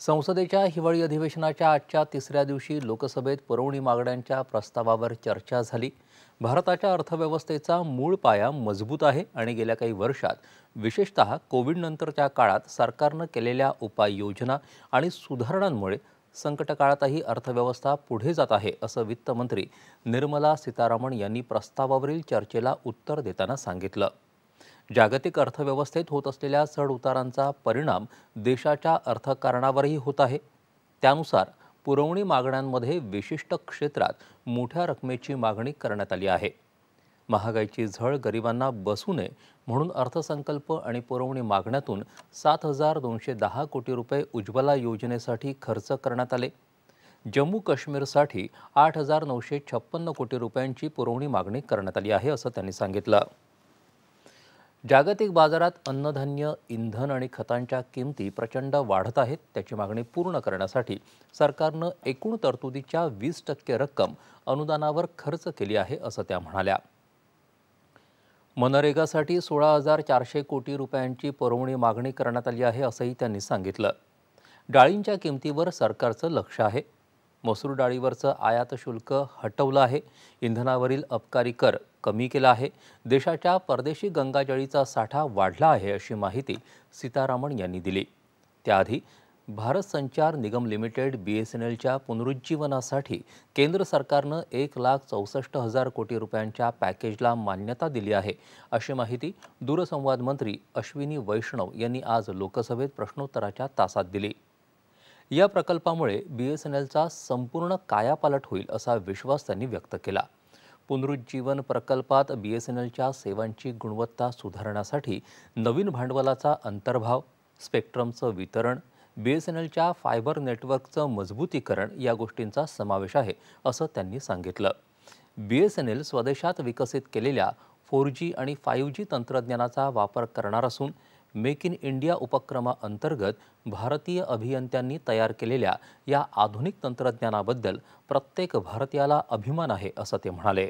संसदेच्या हिवाळी अधिवेशनाच्या आजच्या तिसऱ्या दिवशी लोकसभेत पुरवणी मागण्यांच्या प्रस्तावावर चर्चा झाली भारताच्या अर्थव्यवस्थेचा मूळ पाया मजबूत आहे आणि गेल्या काही वर्षात विशेषतः कोविडनंतरच्या काळात सरकारनं केलेल्या उपाययोजना आणि सुधारणांमुळे संकटकाळातही अर्थव्यवस्था पुढे जात आहे असं वित्तमंत्री निर्मला सीतारामन यांनी प्रस्तावावरील चर्चेला उत्तर देताना सांगितलं जागतिक अर्थव्यवस्थेत होत असलेल्या चढउतारांचा परिणाम देशाच्या अर्थकारणावरही होत आहे त्यानुसार पुरवणी मागण्यांमध्ये विशिष्ट क्षेत्रात मोठ्या रकमेची मागणी करण्यात आली आहे महागाईची झळ गरिबांना बसू नये म्हणून अर्थसंकल्प आणि पुरवणी मागण्यातून सात हजार दोनशे दहा कोटी रुपये उज्ज्वला योजनेसाठी खर्च करण्यात आले जम्मू काश्मीरसाठी आठ हजार नऊशे छप्पन्न कोटी रुपयांची पुरवणी मागणी करण्यात आली आहे असं त्यांनी सांगितलं जागतिक बाजारात अन्नधान्य इंधन आणि खतांच्या किमती प्रचंड वाढत आहेत त्याची मागणी पूर्ण करण्यासाठी सरकारनं एकूण तरतुदीच्या वीस टक्के रक्कम अनुदानावर खर्च केली आहे असं त्या म्हणाल्या मनरेगासाठी सोळा हजार चारशे कोटी रुपयांची पुरवणी मागणी करण्यात आली आहे असंही त्यांनी सांगितलं डाळींच्या किमतीवर सरकारचं लक्ष आहे मसूर डाळीवरचं आयात शुल्क हटवलं आहे इंधनावरील अबकारी कर कमी केला आहे देशाच्या परदेशी गंगाजळीचा साठा वाढला आहे अशी माहिती सीतारामन यांनी दिली त्याआधी Bharat Sanchar Nigam limited B S N एलच्या पुनरुज्जीवनासाठी केंद्र सरकारनं एक लाख चौसष्ट हजार कोटी रुपयांच्या पॅकेजला मान्यता दिली आहे अशी माहिती दूरसंवाद मंत्री अश्विनी वैष्णव यांनी आज लोकसभेत प्रश्नोत्तराच्या तासात दिली या प्रकल्पामुळे बी एस एन एलचा संपूर्ण कायापालट होईल असा विश्वास त्यांनी व्यक्त केला पुनरुज्जीवन प्रकल्पात बी एस एन एलच्या सेवांची गुणवत्ता सुधारण्यासाठी नवीन भांडवलाचा अंतर्भाव स्पेक्ट्रमचं वितरण बी एस एन एलच्या फायबर नेटवर्कचं मजबूतीकरण या गोष्टींचा समावेश आहे असं त्यांनी सांगितलं बी एस एन एल स्वदेशात विकसित केलेल्या फोर जी आणि फाईव्ह जी तंत्रज्ञानाचा वापर करणार असून मेक इन इंडिया उपक्रमाअंतर्गत भारतीय अभियंत्यांनी तयार केलेल्या या आधुनिक तंत्रज्ञानाबद्दल प्रत्येक भारतीयाला अभिमान आहे असं ते म्हणाले